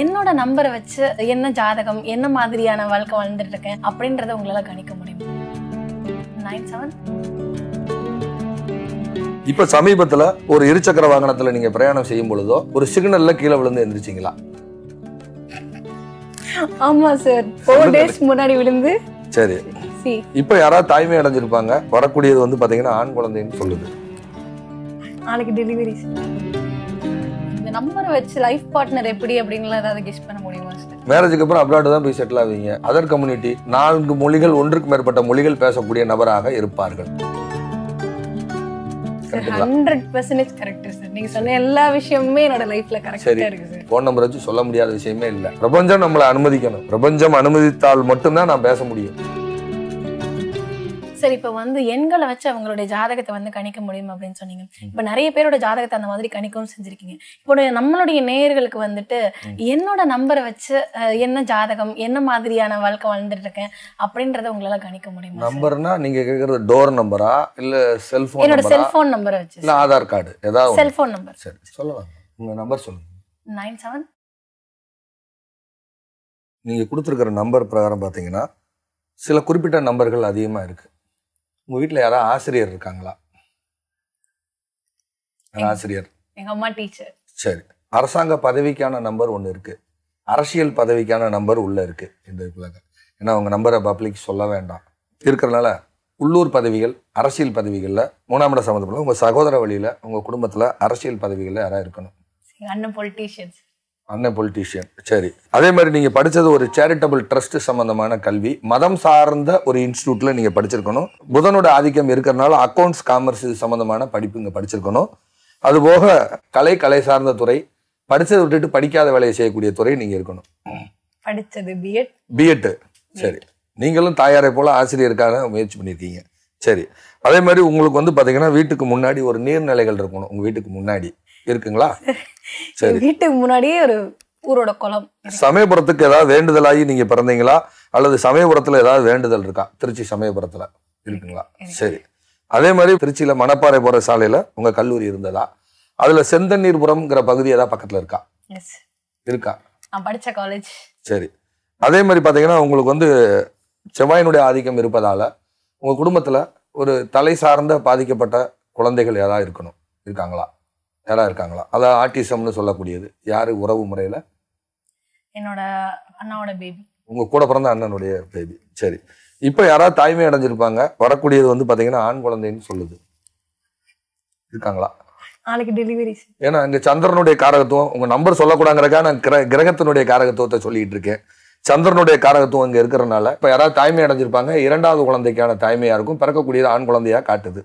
என்னோட நம்பரை வச்சு என்ன ஜாதகம் என்ன மாதிரியான வாழ்க்கை வாழ்ந்துட்டு இருக்கேன் அப்படின்றத உங்களால கணிக்க முடியும் இப்ப சமீபத்துல ஒரு இருசக்கர வாகனத்துல நீங்க பிரயாணம் செய்யும் பொழுதோ ஒரு சிக்னல்ல கீழே விழுந்து எந்திரிச்சீங்களா ஆமா சார் ஃபோர் டேஸ் முன்னாடி விழுந்து சரி இப்ப யாராவது தாய்மை அடைஞ்சிருப்பாங்க வரக்கூடியது வந்து பாத்தீங்கன்னா ஆண் குழந்தைன்னு சொல்லுது நாளைக்கு டெலிவரி நம்பரை வச்சு லைஃப் பார்ட்னர் எப்படி அப்படின்னு ஏதாவது கெஸ் பண்ண முடியுமா மேரேஜுக்கு அப்புறம் அப்ராட் தான் போய் செட்டில் ஆவீங்க அதர் கம்யூனிட்டி நான்கு மொழிகள் ஒன்றுக்கு மேற்பட்ட மொழிகள் பேசக்கூடிய நபராக இருப்பார்கள் எல்லா விஷயமுமே என்னோட போன் நம்பர் வச்சு சொல்ல முடியாத விஷயமே இல்ல பிரபஞ்சம் நம்மளை அனுமதிக்கணும் பிரபஞ்சம் அனுமதித்தால் மட்டும்தான் நான் பேச முடியும் சரி இப்போ வந்து எண்களை வச்சு அவங்களுடைய ஜாதகத்தை வந்து கணிக்க முடியும் அப்படின்னு சொன்னீங்க இப்போ நிறைய பேரோட ஜாதகத்தை அந்த மாதிரி கணிக்கவும் செஞ்சிருக்கீங்க இப்போ நம்மளுடைய நேயர்களுக்கு வந்துட்டு என்னோட நம்பரை வச்சு என்ன ஜாதகம் என்ன மாதிரியான வாழ்க்கை வாழ்ந்துட்டு இருக்கேன் அப்படின்றத உங்களால கணிக்க முடியும் நம்பர்னா நீங்க கேட்கறது டோர் நம்பரா இல்ல செல்போன் என்னோட செல்போன் நம்பரை வச்சு இல்ல ஆதார் கார்டு ஏதாவது செல்போன் நம்பர் சரி சொல்லலாம் உங்க நம்பர் சொல்லுங்க நைன் செவன் நீங்கள் கொடுத்துருக்கிற நம்பர் பிரகாரம் பார்த்தீங்கன்னா சில குறிப்பிட்ட நம்பர்கள் அதிகமாக இருக்குது உங்கள் வீட்டில் யாராவது ஆசிரியர் இருக்காங்களா ஆசிரியர் எங்கள் அம்மா டீச்சர் சரி அரசாங்க பதவிக்கான நம்பர் ஒன்று இருக்குது அரசியல் பதவிக்கான நம்பர் உள்ளே இருக்குது இந்த இதில் ஏன்னா உங்கள் நம்பரை பப்ளிக் சொல்ல வேண்டாம் இருக்கிறனால உள்ளூர் பதவிகள் அரசியல் பதவிகளில் மூணாம் இடம் சம்மந்தப்பட்ட உங்கள் சகோதர வழியில் உங்கள் குடும்பத்தில் அரசியல் பதவிகளில் யாராவது இருக்கணும் அண்ணன் பொலிட்டீஷியன்ஸ் அண்ணன் பொலிட்டீஷியன் சரி அதே மாதிரி நீங்கள் படித்தது ஒரு சேரிட்டபிள் ட்ரஸ்ட் சம்மந்தமான கல்வி மதம் சார்ந்த ஒரு இன்ஸ்டியூட்டில் நீங்கள் படிச்சிருக்கணும் புதனோட ஆதிக்கம் இருக்கிறனால அக்கௌண்ட்ஸ் காமர்ஸ் இது சம்மந்தமான படிப்பு இங்க படிச்சிருக்கணும் அதுபோக கலை கலை சார்ந்த துறை படித்ததை விட்டுட்டு படிக்காத வேலையை செய்யக்கூடிய துறை நீங்கள் இருக்கணும் படிச்சது பிஎட் பிஎட்டு சரி நீங்களும் தாயாரை போல ஆசிரியருக்காக முயற்சி பண்ணியிருக்கீங்க சரி அதே மாதிரி உங்களுக்கு வந்து பார்த்தீங்கன்னா வீட்டுக்கு முன்னாடி ஒரு நீர்நிலைகள் இருக்கணும் உங்கள் வீட்டுக்கு முன்னாடி இருக்குங்களா வீட்டுக்கு முன்னாடியே ஒரு ஊரோட குளம் சமயபுரத்துக்கு ஏதாவது வேண்டுதலாகி நீங்க பிறந்தீங்களா அல்லது சமயபுரத்துல ஏதாவது வேண்டுதல் இருக்கா திருச்சி சமயபுரத்துல இருக்குங்களா சரி அதே மாதிரி திருச்சியில மணப்பாறை போற சாலையில உங்க கல்லூரி இருந்ததா அதுல செந்தண்ணீர்புரம்ங்கிற பகுதி ஏதாவது பக்கத்துல இருக்கா இருக்கா நான் படிச்ச காலேஜ் சரி அதே மாதிரி பாத்தீங்கன்னா உங்களுக்கு வந்து செவ்வாயினுடைய ஆதிக்கம் இருப்பதால உங்க குடும்பத்துல ஒரு தலை சார்ந்த பாதிக்கப்பட்ட குழந்தைகள் ஏதாவது இருக்கணும் இருக்காங்களா யாராக இருக்காங்களா அதான் ஆர்டிசம்னு சொல்லக்கூடியது யார் உறவு முறையில் என்னோட அண்ணாவோட பேபி உங்கள் கூட பிறந்த அண்ணனுடைய பேபி சரி இப்போ யாராவது தாய்மை அடைஞ்சிருப்பாங்க வரக்கூடியது வந்து பார்த்தீங்கன்னா ஆண் குழந்தைன்னு சொல்லுது இருக்காங்களா நாளைக்கு டெலிவரி ஏன்னா இங்கே சந்திரனுடைய காரகத்துவம் உங்கள் நம்பர் சொல்லக்கூடாங்கிறக்காக நான் கிர கிரகத்தினுடைய காரகத்துவத்தை சொல்லிகிட்டு இருக்கேன் சந்திரனுடைய காரகத்துவம் இங்கே இருக்கிறனால இப்போ யாராவது தாய்மை அடைஞ்சிருப்பாங்க இரண்டாவது குழந்தைக்கான தாய்மையாக இருக்கும் பிறக்கக்கூடியது ஆண் குழந்தையாக காட்டுது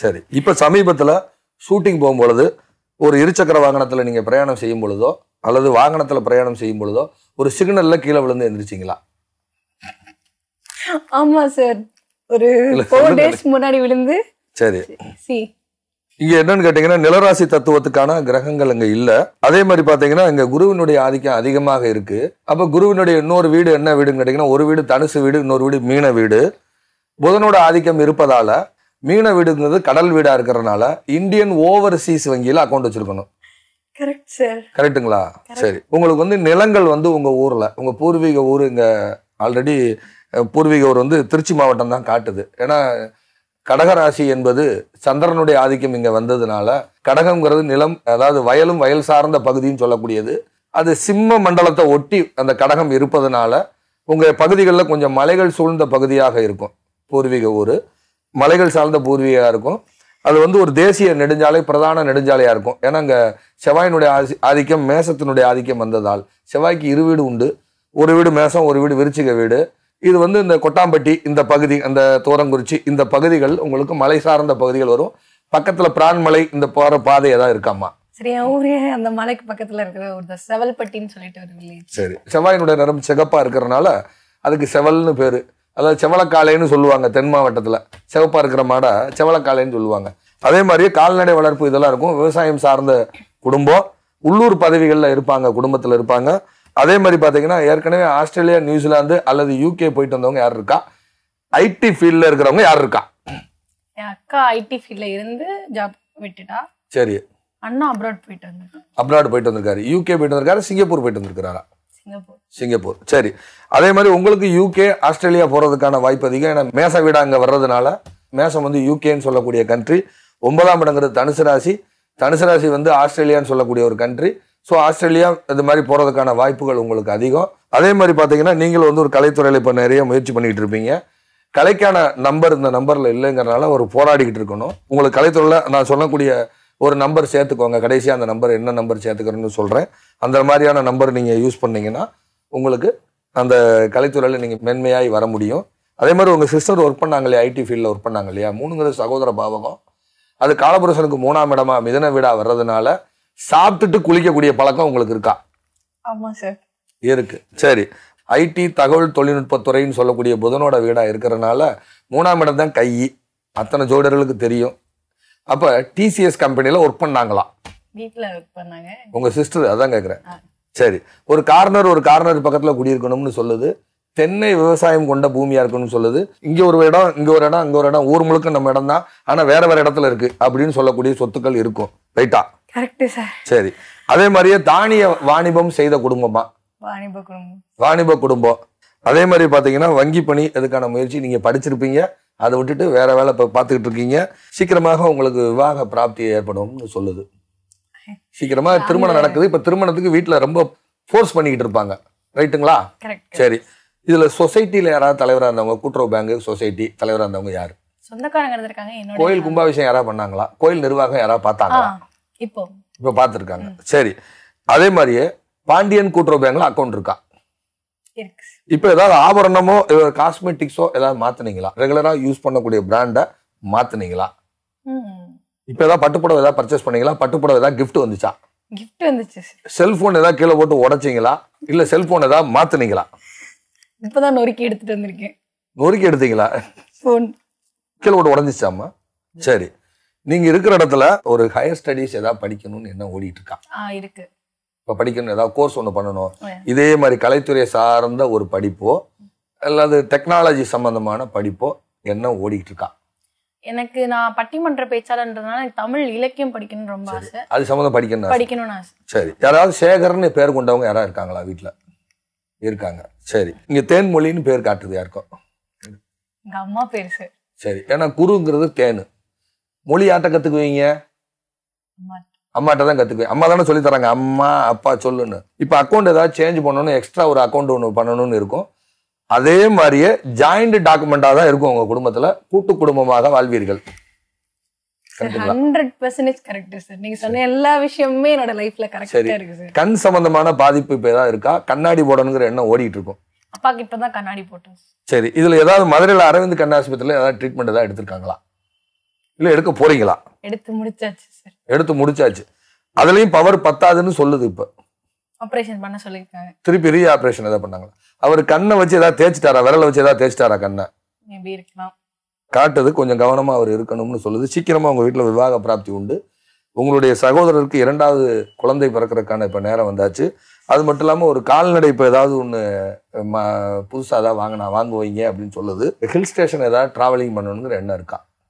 சரி இப்போ சமீபத்தில் ஷூட்டிங் போகும்பொழுது ஒரு இருசக்கர வாகனத்தில் நீங்கள் பிரயாணம் செய்யும் பொழுதோ அல்லது வாகனத்தில் பிரயாணம் செய்யும் பொழுதோ ஒரு சிக்னலில் கீழே விழுந்து எழுந்திரிச்சிங்களா ஆமா சார் ஒரு ஃபோர் டேஸ் முன்னாடி விழுந்து சரி இங்க என்னன்னு கேட்டீங்கன்னா நிலராசி தத்துவத்துக்கான கிரகங்கள் அங்க இல்ல அதே மாதிரி பாத்தீங்கன்னா இங்க குருவினுடைய ஆதிக்கம் அதிகமாக இருக்கு அப்ப குருவினுடைய இன்னொரு வீடு என்ன வீடுன்னு கேட்டீங்கன்னா ஒரு வீடு தனுசு வீடு இன்னொரு வீடு மீன வீடு புதனோட ஆதிக்கம் இருப்பதால மீன வீடுங்கிறது கடல் வீடாக இருக்கிறதுனால இந்தியன் ஓவர்சீஸ் வங்கியில் அக்கௌண்ட் வச்சிருக்கணும் கரெக்ட் கரெக்டுங்களா சரி உங்களுக்கு வந்து நிலங்கள் வந்து உங்கள் ஊரில் உங்கள் பூர்வீக ஊர் இங்கே ஆல்ரெடி பூர்வீக ஊர் வந்து திருச்சி மாவட்டம் தான் காட்டுது ஏன்னா கடகராசி என்பது சந்திரனுடைய ஆதிக்கம் இங்கே வந்ததுனால கடகங்கிறது நிலம் அதாவது வயலும் வயல் சார்ந்த பகுதியும் சொல்லக்கூடியது அது சிம்ம மண்டலத்தை ஒட்டி அந்த கடகம் இருப்பதனால உங்கள் பகுதிகளில் கொஞ்சம் மலைகள் சூழ்ந்த பகுதியாக இருக்கும் பூர்வீக ஊர் மலைகள் சார்ந்த பூர்வீகமாக இருக்கும் அது வந்து ஒரு தேசிய நெடுஞ்சாலை பிரதான நெடுஞ்சாலையாக இருக்கும் ஏன்னா அங்கே செவ்வாயினுடைய ஆசி ஆதிக்கம் மேசத்தினுடைய ஆதிக்கம் வந்ததால் செவ்வாய்க்கு இரு வீடு உண்டு ஒரு வீடு மேசம் ஒரு வீடு விருச்சிக வீடு இது வந்து இந்த கொட்டாம்பட்டி இந்த பகுதி அந்த தோரங்குறிச்சி இந்த பகுதிகள் உங்களுக்கு மலை சார்ந்த பகுதிகள் வரும் பக்கத்தில் பிரான்மலை இந்த போகிற பாதை ஏதாவது இருக்காமா சரி ஊரே அந்த மலைக்கு பக்கத்தில் இருக்கிற ஒரு செவல்பட்டின்னு சொல்லிட்டு ஒரு சரி செவ்வாயினுடைய நிறம் சிகப்பாக இருக்கிறனால அதுக்கு செவல்னு பேர் அதாவது செவலக்காளைன்னு சொல்லுவாங்க தென் மாவட்டத்தில் செவப்பாக இருக்கிற மாடை செவலக்காளைன்னு சொல்லுவாங்க அதே மாதிரியே கால்நடை வளர்ப்பு இதெல்லாம் இருக்கும் விவசாயம் சார்ந்த குடும்பம் உள்ளூர் பதவிகளில் இருப்பாங்க குடும்பத்தில் இருப்பாங்க அதே மாதிரி பார்த்தீங்கன்னா ஏற்கனவே ஆஸ்திரேலியா நியூசிலாந்து அல்லது யூகே போயிட்டு வந்தவங்க யார் இருக்கா ஐடி ஃபீல்டில் இருக்கிறவங்க யார் இருக்கா அக்கா ஐடி ஃபீல்டில் இருந்து ஜாப் விட்டுட்டா சரி அண்ணா அப்ராட் போயிட்டு வந்திருக்காரு அப்ராட் போயிட்டு வந்திருக்காரு யூகே போயிட்டு வந்திருக்காரு சிங்கப்பூர் போயிட்டு வந்திருக்காரா சிங்கப்பூர் சரி அதே மாதிரி உங்களுக்கு யூகே ஆஸ்திரேலியா போகிறதுக்கான வாய்ப்பு அதிகம் ஏன்னா மேச வீடா அங்கே வர்றதுனால மேசம் வந்து யூகேன்னு சொல்லக்கூடிய கண்ட்ரி ஒன்பதாம் இடங்கிறது தனுசு ராசி தனுசு ராசி வந்து ஆஸ்திரேலியான்னு சொல்லக்கூடிய ஒரு கண்ட்ரி ஸோ ஆஸ்திரேலியா இது மாதிரி போகிறதுக்கான வாய்ப்புகள் உங்களுக்கு அதிகம் அதே மாதிரி பார்த்தீங்கன்னா நீங்கள் வந்து ஒரு கலைத்துறையில் இப்போ நிறைய முயற்சி பண்ணிக்கிட்டு இருப்பீங்க கலைக்கான நம்பர் இந்த நம்பரில் இல்லைங்கிறனால ஒரு போராடிக்கிட்டு இருக்கணும் உங்களுக்கு கலைத்துறையில் நான் சொல்லக்கூடிய ஒரு நம்பர் சேர்த்துக்கோங்க கடைசியாக அந்த நம்பர் என்ன நம்பர் சேர்த்துக்கிறோன்னு சொல்கிறேன் அந்த மாதிரியான நம்பர் நீங்கள் யூஸ் பண்ணிங்கன்னா உங்களுக்கு அந்த கலைத்துறையில் நீங்கள் மென்மையாகி வர முடியும் அதே மாதிரி உங்கள் சிஸ்டர் ஒர்க் பண்ணாங்க இல்லையா ஐடி ஃபீல்டில் ஒர்க் பண்ணாங்க இல்லையா மூணுங்கிறது சகோதர பாவகம் அது காலபுரசனுக்கு மூணாம் இடமாக மிதன வீடாக வர்றதுனால சாப்பிட்டுட்டு குளிக்கக்கூடிய பழக்கம் உங்களுக்கு இருக்கா ஆமாம் சார் இருக்கு சரி ஐடி தகவல் தொழில்நுட்பத்துறைன்னு சொல்லக்கூடிய புதனோட வீடாக இருக்கிறனால மூணாம் இடம் தான் கை அத்தனை ஜோடர்களுக்கு தெரியும் அப்போ டிசிஎஸ் கம்பெனில ஒர்க் பண்ணாங்களாம் வீட்ல ஒர்க் பண்ணாங்க உங்க சிஸ்டர் அதான் கேக்குறேன் சரி ஒரு கார்னர் ஒரு கார்னர் பக்கத்துல குடியிருக்கணும்னு சொல்லுது தென்னை விவசாயம் கொண்ட பூமியாக இருக்கணும்னு சொல்லுது இங்க ஒரு இடம் இங்க ஒரு இடம் இங்க ஒரு இடம் ஊர் முழுக்க நம்ம இடம் தான் ஆனா வேற வேற இடத்துல இருக்கு அப்படின்னு சொல்லக்கூடிய சொத்துக்கள் இருக்கும் ரைட்டா கரெக்ட் சார் சரி அதே மாதிரியே தானிய வாணிபம் செய்த குடும்பமா வாணிப குடும்பம் வாணிப குடும்பம் அதே மாதிரி பார்த்தீங்கன்னா வங்கி பணி அதுக்கான முயற்சி நீங்கள் படிச்சிருப்பீங்க அதை விட்டுட்டு வேறு வேலை இப்போ பார்த்துக்கிட்டு இருக்கீங்க சீக்கிரமாக உங்களுக்கு விவாக பிராப்தி ஏற்படும்னு சொல்லுது சீக்கிரமாக திருமணம் நடக்குது இப்போ திருமணத்துக்கு வீட்டில் ரொம்ப ஃபோர்ஸ் பண்ணிக்கிட்டு இருப்பாங்க ரைட்டுங்களா சரி இதில் சொசைட்டியில் யாராவது தலைவராக இருந்தவங்க கூட்டுறவு பேங்க் சொசைட்டி தலைவராக இருந்தவங்க யார் கோயில் கும்பாபிஷேகம் யாராவது பண்ணாங்களா கோயில் நிர்வாகம் யாராவது பார்த்தாங்களா இப்போ இப்போ பார்த்துருக்காங்க சரி அதே மாதிரியே பாண்டியன் கூட்டுறவு பேங்க்ல அக்கௌண்ட் இருக்கா இப்போ ஏதாவது ஆபரணமோ காஸ்மெட்டிக்ஸோ ஏதாவது மாத்தினீங்களா ரெகுலரா யூஸ் பண்ணக்கூடிய பிராண்டை மாத்தினீங்களா இப்போ ஏதாவது பட்டுப்புடவை ஏதாவது பர்ச்சேஸ் பண்ணீங்களா பட்டுப்புடவை ஏதாவது கிஃப்ட் வந்துச்சா கிஃப்ட் வந்துச்சு செல்போன் ஏதாவது கீழே போட்டு உடைச்சிங்களா இல்ல செல்போன் ஏதாவது மாத்தினீங்களா இப்பதான் நொறுக்கி எடுத்துட்டு வந்திருக்கேன் நொறுக்கி எடுத்தீங்களா கீழே போட்டு உடஞ்சிச்சாமா சரி நீங்க இருக்கிற இடத்துல ஒரு ஹையர் ஸ்டடிஸ் ஏதாவது படிக்கணும்னு என்ன ஓடிட்டு இருக்கா இருக்கு இப்போ படிக்கணும் ஏதாவது கோர்ஸ் ஒன்று பண்ணணும் இதே மாதிரி கலைத்துறையை சார்ந்த ஒரு படிப்போ அல்லது டெக்னாலஜி சம்பந்தமான படிப்போ என்ன ஓடிக்கிட்டு இருக்கா எனக்கு நான் பட்டிமன்ற பேச்சாளர்ன்றதுனால எனக்கு தமிழ் இலக்கியம் படிக்கணும்னு ரொம்ப ஆசை அது சம்மந்தம் படிக்கணும் படிக்கணும்னு ஆசை சரி யாராவது சேகர்னு பேர் கொண்டவங்க யாராவது இருக்காங்களா வீட்டில் இருக்காங்க சரி இங்கே தேன்மொழின்னு பேர் காட்டுது யாருக்கும் எங்கள் அம்மா பேர் சார் சரி ஏன்னா குருங்கிறது தேனு மொழி ஆட்ட கற்றுக்குவீங்க அம்மாட்ட தான் கற்றுக்குவேன் அம்மா தானே சொல்லி தராங்க அம்மா அப்பா சொல்லுன்னு இப்போ அக்கௌண்ட் ஏதாவது சேஞ்ச் பண்ணணும் எக்ஸ்ட்ரா ஒரு அக்கௌண்ட் ஒன்று பண்ணணும்னு இருக்கும் அதே மாதிரியே ஜாயிண்ட் டாக்குமெண்ட்டாக தான் இருக்கும் உங்கள் குடும்பத்தில் கூட்டு குடும்பமாக வாழ்வீர்கள் ஹண்ட்ரட் எல்லா விஷயமுமே லைஃப்ல கரெக்டா கண் சம்பந்தமான பாதிப்பு இப்ப ஏதாவது இருக்கா கண்ணாடி போடணுங்கிற எண்ணம் ஓடிட்டு இருக்கும் அப்பாக்கு இப்பதான் கண்ணாடி போட்டோம் சரி இதுல ஏதாவது மதுரையில் அரவிந்த் கண் ஆஸ்பத்திரியில ஏதாவது ட்ரீட்மெண்ட் ஏதாவது எடுத்திருக்காங்களா இல்ல எடுக்க போறீங்களா எடுத்து முடிச்சாச்சு சார் எடுத்து முடிச்சாச்சு அதுலயும் பவர் பத்தாதுன்னு சொல்லுது இப்ப ஆபரேஷன் பண்ண சொல்லிருக்காங்க திருப்பி ரீ ஆபரேஷன் ஏதாவது பண்ணாங்களா அவர் கண்ணை வச்சு ஏதாவது தேய்ச்சிட்டாரா விரல வச்சு ஏதாவது தேய்ச்சிட்டாரா கண்ணை மேபி இருக்கலாம் காட்டுது கொஞ்சம் கவனமா அவர் இருக்கணும்னு சொல்லுது சீக்கிரமா உங்க வீட்டுல விவாக பிராப்தி உண்டு உங்களுடைய சகோதரருக்கு இரண்டாவது குழந்தை பிறக்கிறதுக்கான இப்போ நேரம் வந்தாச்சு அது மட்டும் இல்லாமல் ஒரு கால்நடை இப்போ ஏதாவது ஒன்று புதுசாக ஏதாவது வாங்கினா வாங்குவீங்க அப்படின்னு சொல்லுது ஹில் ஸ்டேஷன் ஏதாவது டிராவலிங் பண்ணணுங்கிற எண்ணம் இருக்கா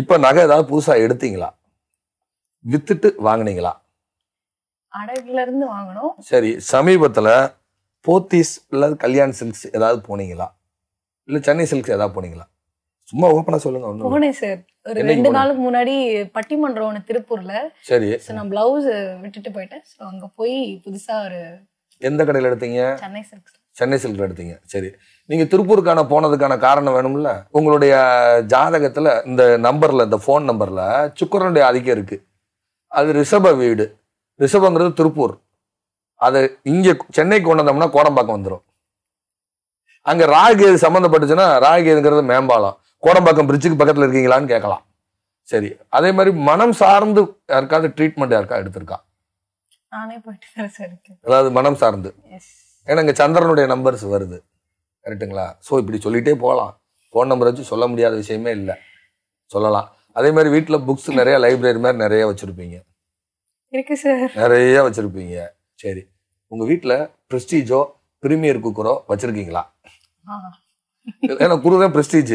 இப்போ நகை ஏதாவது புதுசாக எடுத்தீங்களா வித்துட்டு வாங்கினீங்களா அடகுல இருந்து வாங்கணும் சரி சமீபத்தில் போத்தீஸ் இல்லாத கல்யாண் சில்க்ஸ் ஏதாவது போனீங்களா இல்லை சென்னை சில்க்ஸ் ஏதாவது போனீங்களா சும்மா ஓப்பனாக சொல்லுங்க ஒண்ணு போனேன் சார் ஒரு ரெண்டு நாளுக்கு முன்னாடி பட்டிமன்றம் ஒன்று திருப்பூர்ல சரி நான் ப்ளவுஸ் விட்டுட்டு போயிட்டேன் ஸோ அங்கே போய் புதுசா ஒரு எந்த கடையில் எடுத்தீங்க சென்னை சில்க்ல எடுத்தீங்க சரி நீங்கள் திருப்பூருக்கான போனதுக்கான காரணம் வேணும்ல உங்களுடைய ஜாதகத்தில் இந்த நம்பரில் இந்த ஃபோன் நம்பரில் சுக்கரனுடைய ஆதிக்கம் இருக்குது அது ரிஷப வீடு ரிஷபங்கிறது திருப்பூர் அது இங்கே சென்னைக்கு கொண்டு வந்தோம்னா கோடம்பாக்கம் வந்துடும் அங்கே ராகுகேது சம்மந்தப்பட்டுச்சுன்னா ராகுகேதுங்கிறது மேம்பாலம் கோடம்பாக்கம் பிரிட்ஜுக்கு பக்கத்தில் இருக்கீங்களான்னு கேட்கலாம் சரி அதே மாதிரி மனம் சார்ந்து யாருக்காவது ட்ரீட்மெண்ட் யாருக்கா எடுத்திருக்கா நானே போயிட்டு அதாவது மனம் சார்ந்து ஏன்னா இங்கே சந்திரனுடைய நம்பர்ஸ் வருது கரெக்டுங்களா ஸோ இப்படி சொல்லிகிட்டே போகலாம் ஃபோன் நம்பர் வச்சு சொல்ல முடியாத விஷயமே இல்லை சொல்லலாம் அதே மாதிரி வீட்டில் புக்ஸ் நிறைய லைப்ரரி மாதிரி நிறைய வச்சுருப்பீங்க இருக்கு சார் நிறைய வச்சுருப்பீங்க சரி உங்கள் வீட்டில் ப்ரெஸ்டீஜோ ப்ரீமியர் குக்கரோ வச்சுருக்கீங்களா ஏன்னா குரு தான் ப்ரெஸ்டீஜ்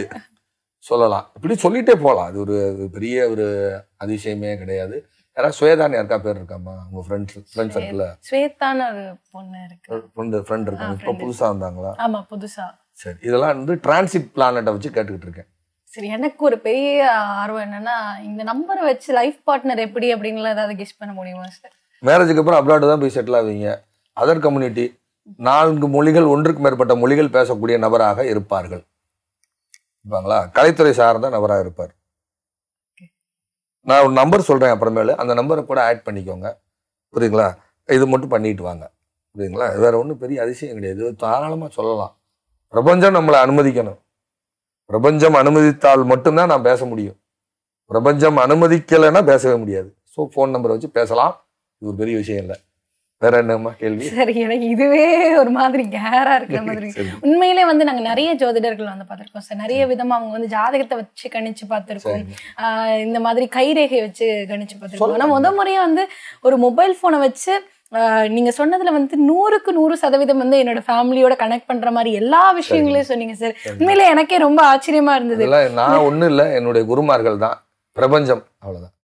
சொல்லலாம் இப்படி சொல்லிகிட்டே போகலாம் அது ஒரு பெரிய ஒரு அதிசயமே கிடையாது யாராவது சுவேதான் யாருக்கா பேர் இருக்காமா உங்க ஃப்ரெண்ட் ஃப்ரெண்ட் சர்க்கிள் ஸ்வேதான்னு ஒரு பொண்ணு இருக்கு பொண்ணு ஃப்ரெண்ட் இருக்காங்க இப்போ புதுசா வந்தாங்களா ஆமா புதுசா சரி இதெல்லாம் வந்து டிரான்சிட் பிளானட்டை வச்சு கேட்டுக்கிட்டு இருக்கேன் சரி எனக்கு ஒரு பெரிய ஆர்வம் என்னன்னா இந்த நம்பரை வச்சு லைஃப் பார்ட்னர் எப்படி அப்படிங்கிற ஏதாவது கெஸ் பண்ண முடியுமா சார் மேரேஜுக்கு அப்புறம் அப்ராட் தான் போய் செட்டில் ஆவீங்க அதர் கம்யூனிட்டி நான்கு மொழிகள் ஒன்றுக்கு மேற்பட்ட மொழிகள் பேசக்கூடிய நபராக இருப்பார்கள் கலைத்துறை சார்ந்த நபராக இருப்பார் நான் ஒரு நம்பர் சொல்கிறேன் அப்புறமேலு அந்த நம்பரை கூட ஆட் பண்ணிக்கோங்க புரியுங்களா இது மட்டும் பண்ணிட்டு வாங்க புரியுதுங்களா வேறு ஒன்றும் பெரிய அதிசயம் கிடையாது தாராளமாக சொல்லலாம் பிரபஞ்சம் நம்மளை அனுமதிக்கணும் பிரபஞ்சம் அனுமதித்தால் மட்டும்தான் நான் பேச முடியும் பிரபஞ்சம் அனுமதிக்கலைன்னா பேசவே முடியாது ஸோ ஃபோன் நம்பரை வச்சு பேசலாம் இது ஒரு பெரிய விஷயம் இல்லை வேற என்னம்மா கேள்வி சரி எனக்கு இதுவே ஒரு மாதிரி கேரா இருக்கிற மாதிரி உண்மையிலே வந்து நாங்க நிறைய ஜோதிடர்கள் வந்து பார்த்திருக்கோம் சார் நிறைய விதமா அவங்க வந்து ஜாதகத்தை வச்சு கணிச்சு பார்த்திருக்கோம் இந்த மாதிரி கைரேகை வச்சு கணிச்சு பார்த்திருக்கோம் ஆனா முத முறையா வந்து ஒரு மொபைல் போனை வச்சு நீங்க சொன்னதுல வந்து நூறுக்கு நூறு சதவீதம் வந்து என்னோட ஃபேமிலியோட கனெக்ட் பண்ற மாதிரி எல்லா விஷயங்களையும் சொன்னீங்க சார் உண்மையில எனக்கே ரொம்ப ஆச்சரியமா இருந்தது நான் ஒண்ணும் இல்ல என்னுடைய குருமார்கள் தான் பிரபஞ்சம் அவ்வளவுதான்